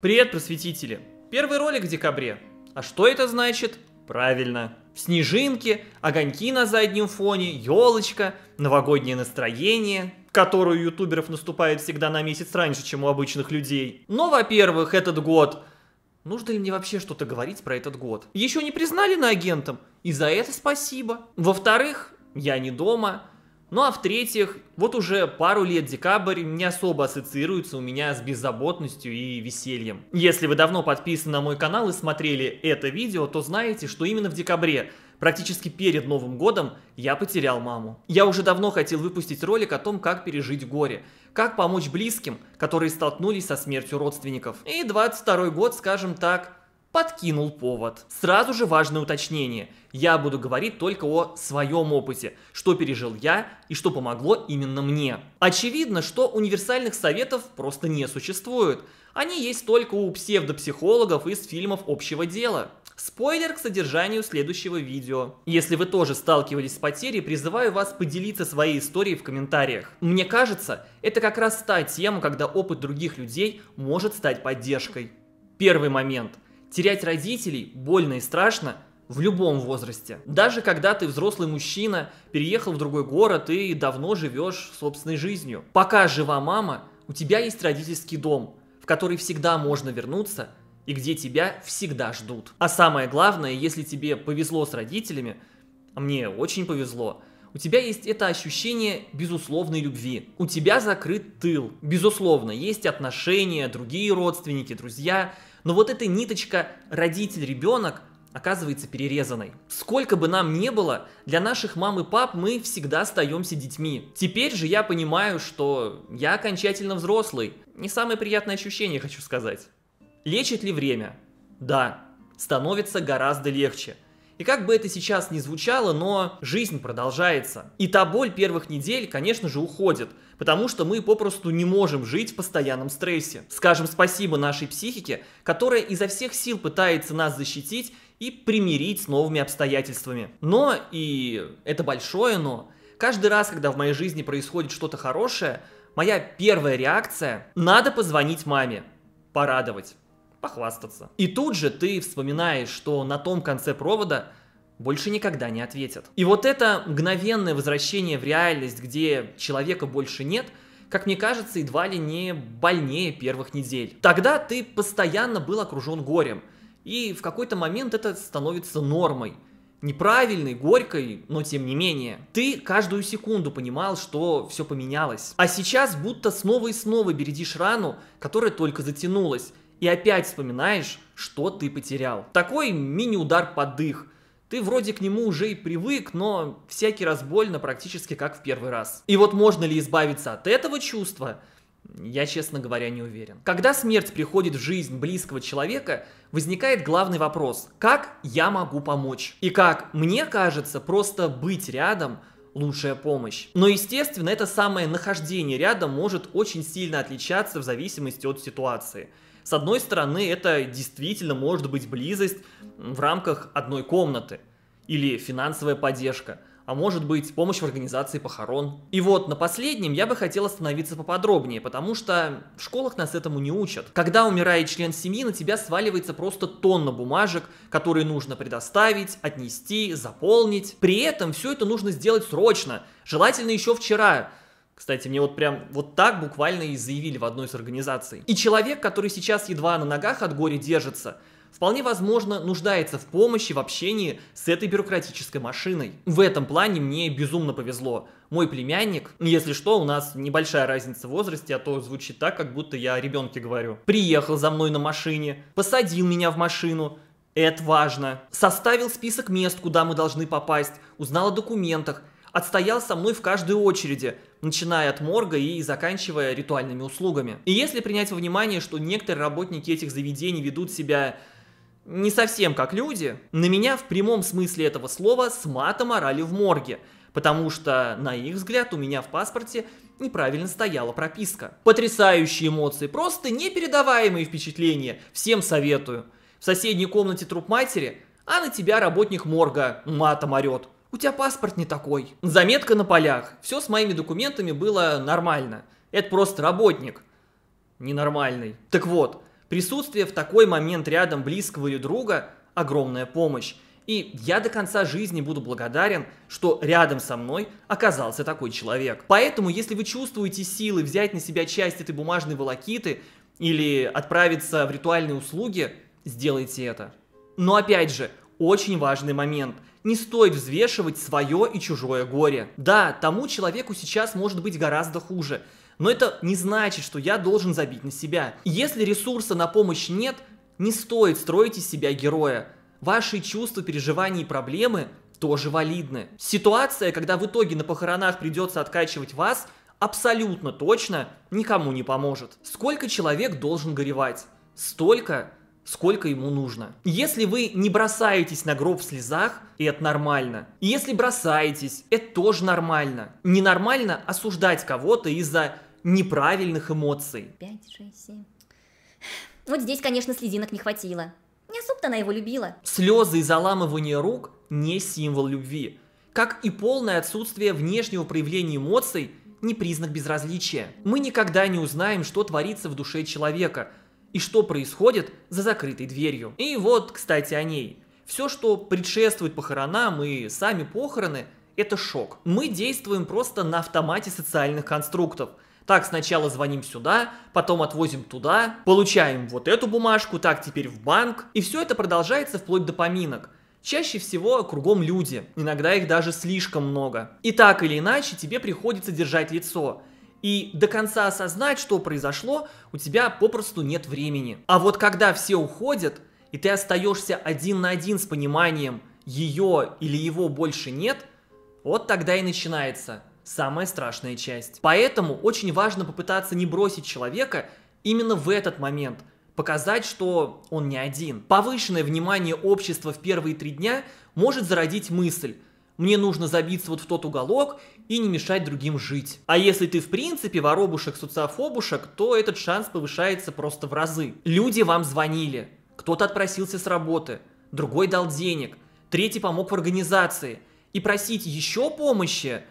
Привет, просветители! Первый ролик в декабре. А что это значит? Правильно. Снежинки, огоньки на заднем фоне, елочка, новогоднее настроение, которое у ютуберов наступает всегда на месяц раньше, чем у обычных людей. Но, ну, во-первых, этот год... Нужно ли мне вообще что-то говорить про этот год? Еще не признали на агентом, и за это спасибо. Во-вторых, я не дома, ну а в-третьих, вот уже пару лет декабрь не особо ассоциируется у меня с беззаботностью и весельем. Если вы давно подписаны на мой канал и смотрели это видео, то знаете, что именно в декабре, практически перед Новым годом, я потерял маму. Я уже давно хотел выпустить ролик о том, как пережить горе, как помочь близким, которые столкнулись со смертью родственников. И 22 год, скажем так, подкинул повод. Сразу же важное уточнение. Я буду говорить только о своем опыте, что пережил я и что помогло именно мне. Очевидно, что универсальных советов просто не существует. Они есть только у псевдопсихологов из фильмов общего дела. Спойлер к содержанию следующего видео. Если вы тоже сталкивались с потерей, призываю вас поделиться своей историей в комментариях. Мне кажется, это как раз та тема, когда опыт других людей может стать поддержкой. Первый момент – Терять родителей больно и страшно в любом возрасте. Даже когда ты взрослый мужчина, переехал в другой город и давно живешь собственной жизнью. Пока жива мама, у тебя есть родительский дом, в который всегда можно вернуться и где тебя всегда ждут. А самое главное, если тебе повезло с родителями, а мне очень повезло, у тебя есть это ощущение безусловной любви. У тебя закрыт тыл. Безусловно, есть отношения, другие родственники, друзья. Но вот эта ниточка родитель-ребенок оказывается перерезанной. Сколько бы нам ни было, для наших мам и пап мы всегда остаемся детьми. Теперь же я понимаю, что я окончательно взрослый. Не самое приятное ощущение, хочу сказать. Лечит ли время? Да, становится гораздо легче – и как бы это сейчас ни звучало, но жизнь продолжается. И та боль первых недель, конечно же, уходит, потому что мы попросту не можем жить в постоянном стрессе. Скажем спасибо нашей психике, которая изо всех сил пытается нас защитить и примирить с новыми обстоятельствами. Но, и это большое но, каждый раз, когда в моей жизни происходит что-то хорошее, моя первая реакция – надо позвонить маме, порадовать похвастаться. И тут же ты вспоминаешь, что на том конце провода больше никогда не ответят. И вот это мгновенное возвращение в реальность, где человека больше нет, как мне кажется, едва ли не больнее первых недель. Тогда ты постоянно был окружен горем, и в какой-то момент это становится нормой. Неправильной, горькой, но тем не менее. Ты каждую секунду понимал, что все поменялось. А сейчас будто снова и снова бередишь рану, которая только затянулась, и опять вспоминаешь, что ты потерял. Такой мини-удар под дых. Ты вроде к нему уже и привык, но всякий раз больно практически как в первый раз. И вот можно ли избавиться от этого чувства? Я, честно говоря, не уверен. Когда смерть приходит в жизнь близкого человека, возникает главный вопрос, как я могу помочь? И как, мне кажется, просто быть рядом лучшая помощь. Но, естественно, это самое нахождение рядом может очень сильно отличаться в зависимости от ситуации – с одной стороны, это действительно может быть близость в рамках одной комнаты или финансовая поддержка, а может быть помощь в организации похорон. И вот на последнем я бы хотел остановиться поподробнее, потому что в школах нас этому не учат. Когда умирает член семьи, на тебя сваливается просто тонна бумажек, которые нужно предоставить, отнести, заполнить. При этом все это нужно сделать срочно, желательно еще вчера, кстати, мне вот прям вот так буквально и заявили в одной из организаций. И человек, который сейчас едва на ногах от горя держится, вполне возможно нуждается в помощи в общении с этой бюрократической машиной. В этом плане мне безумно повезло. Мой племянник, если что, у нас небольшая разница в возрасте, а то звучит так, как будто я о ребенке говорю, приехал за мной на машине, посадил меня в машину, это важно. Составил список мест, куда мы должны попасть, узнал о документах, отстоял со мной в каждой очереди, начиная от морга и заканчивая ритуальными услугами. И если принять во внимание, что некоторые работники этих заведений ведут себя не совсем как люди, на меня в прямом смысле этого слова с матом орали в морге, потому что, на их взгляд, у меня в паспорте неправильно стояла прописка. Потрясающие эмоции, просто непередаваемые впечатления, всем советую. В соседней комнате труп матери, а на тебя работник морга матом орет. У тебя паспорт не такой. Заметка на полях. Все с моими документами было нормально. Это просто работник. Ненормальный. Так вот, присутствие в такой момент рядом близкого или друга – огромная помощь. И я до конца жизни буду благодарен, что рядом со мной оказался такой человек. Поэтому, если вы чувствуете силы взять на себя часть этой бумажной волокиты или отправиться в ритуальные услуги, сделайте это. Но опять же, очень важный момент. Не стоит взвешивать свое и чужое горе. Да, тому человеку сейчас может быть гораздо хуже, но это не значит, что я должен забить на себя. если ресурса на помощь нет, не стоит строить из себя героя. Ваши чувства, переживания и проблемы тоже валидны. Ситуация, когда в итоге на похоронах придется откачивать вас, абсолютно точно никому не поможет. Сколько человек должен горевать? Столько, сколько ему нужно. Если вы не бросаетесь на гроб в слезах, и это нормально. если бросаетесь, это тоже нормально. Ненормально осуждать кого-то из-за неправильных эмоций. 5, 6, 7. Вот здесь, конечно, слезинок не хватило. Не особо-то она его любила. Слезы и заламывание рук не символ любви. Как и полное отсутствие внешнего проявления эмоций не признак безразличия. Мы никогда не узнаем, что творится в душе человека – и что происходит за закрытой дверью. И вот, кстати, о ней. Все, что предшествует похоронам и сами похороны, это шок. Мы действуем просто на автомате социальных конструктов. Так, сначала звоним сюда, потом отвозим туда, получаем вот эту бумажку, так теперь в банк. И все это продолжается вплоть до поминок. Чаще всего кругом люди, иногда их даже слишком много. И так или иначе тебе приходится держать лицо, и до конца осознать, что произошло, у тебя попросту нет времени. А вот когда все уходят, и ты остаешься один на один с пониманием, ее или его больше нет, вот тогда и начинается самая страшная часть. Поэтому очень важно попытаться не бросить человека именно в этот момент, показать, что он не один. Повышенное внимание общества в первые три дня может зародить мысль, мне нужно забиться вот в тот уголок и не мешать другим жить. А если ты в принципе воробушек, социофобушек, то этот шанс повышается просто в разы. Люди вам звонили, кто-то отпросился с работы, другой дал денег, третий помог в организации. И просить еще помощи,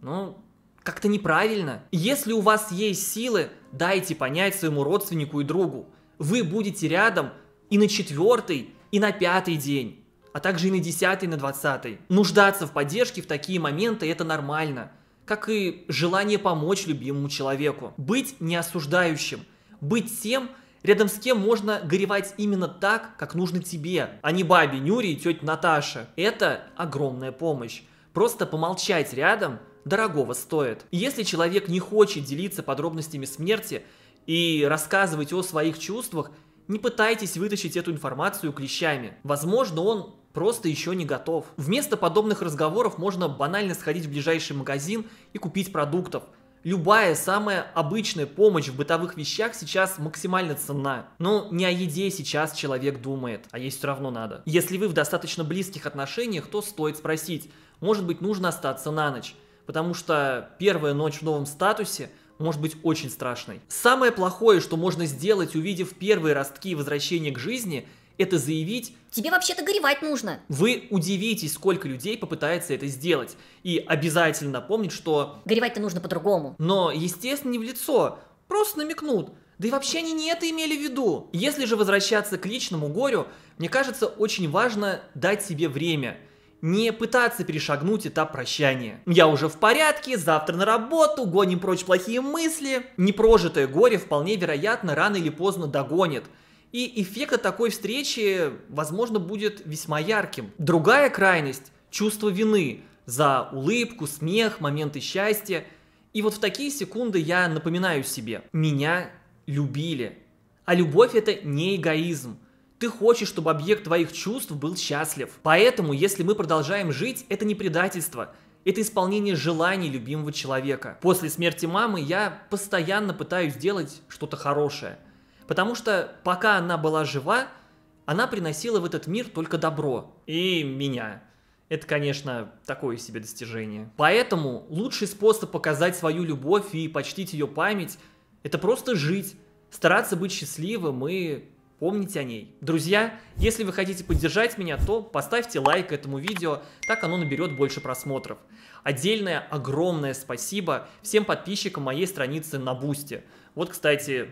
ну, как-то неправильно. Если у вас есть силы, дайте понять своему родственнику и другу. Вы будете рядом и на четвертый, и на пятый день а также и на 10 и на 20 Нуждаться в поддержке в такие моменты – это нормально, как и желание помочь любимому человеку. Быть неосуждающим, быть тем, рядом с кем можно горевать именно так, как нужно тебе, а не бабе Нюре и тете Наташе. Это огромная помощь. Просто помолчать рядом дорогого стоит. если человек не хочет делиться подробностями смерти и рассказывать о своих чувствах, не пытайтесь вытащить эту информацию клещами. Возможно, он просто еще не готов. Вместо подобных разговоров можно банально сходить в ближайший магазин и купить продуктов. Любая самая обычная помощь в бытовых вещах сейчас максимально ценна. Но не о еде сейчас человек думает, а есть все равно надо. Если вы в достаточно близких отношениях, то стоит спросить, может быть нужно остаться на ночь, потому что первая ночь в новом статусе может быть очень страшной. Самое плохое, что можно сделать, увидев первые ростки возвращения к жизни – это заявить... Тебе вообще-то горевать нужно. Вы удивитесь, сколько людей попытается это сделать. И обязательно помнить, что... Горевать-то нужно по-другому. Но, естественно, не в лицо. Просто намекнут. Да и вообще они не это имели в виду. Если же возвращаться к личному горю, мне кажется, очень важно дать себе время – не пытаться перешагнуть этап прощания. Я уже в порядке, завтра на работу, гоним прочь плохие мысли. Непрожитое горе вполне вероятно рано или поздно догонит. И эффект от такой встречи, возможно, будет весьма ярким. Другая крайность – чувство вины за улыбку, смех, моменты счастья. И вот в такие секунды я напоминаю себе – меня любили. А любовь – это не эгоизм. Ты хочешь, чтобы объект твоих чувств был счастлив. Поэтому, если мы продолжаем жить, это не предательство, это исполнение желаний любимого человека. После смерти мамы я постоянно пытаюсь сделать что-то хорошее – Потому что пока она была жива, она приносила в этот мир только добро. И меня. Это, конечно, такое себе достижение. Поэтому лучший способ показать свою любовь и почтить ее память – это просто жить, стараться быть счастливым и помнить о ней. Друзья, если вы хотите поддержать меня, то поставьте лайк этому видео, так оно наберет больше просмотров. Отдельное огромное спасибо всем подписчикам моей страницы на Бусте. Вот, кстати,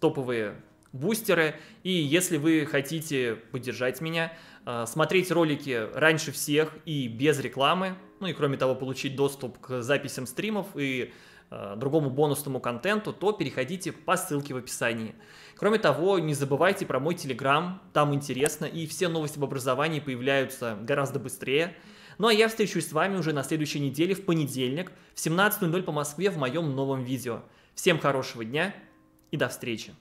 топовые бустеры. И если вы хотите поддержать меня, э, смотреть ролики раньше всех и без рекламы, ну и кроме того получить доступ к записям стримов и э, другому бонусному контенту, то переходите по ссылке в описании. Кроме того, не забывайте про мой телеграм, там интересно, и все новости об образовании появляются гораздо быстрее. Ну а я встречусь с вами уже на следующей неделе в понедельник в 17.00 по Москве в моем новом видео. Всем хорошего дня, и до встречи.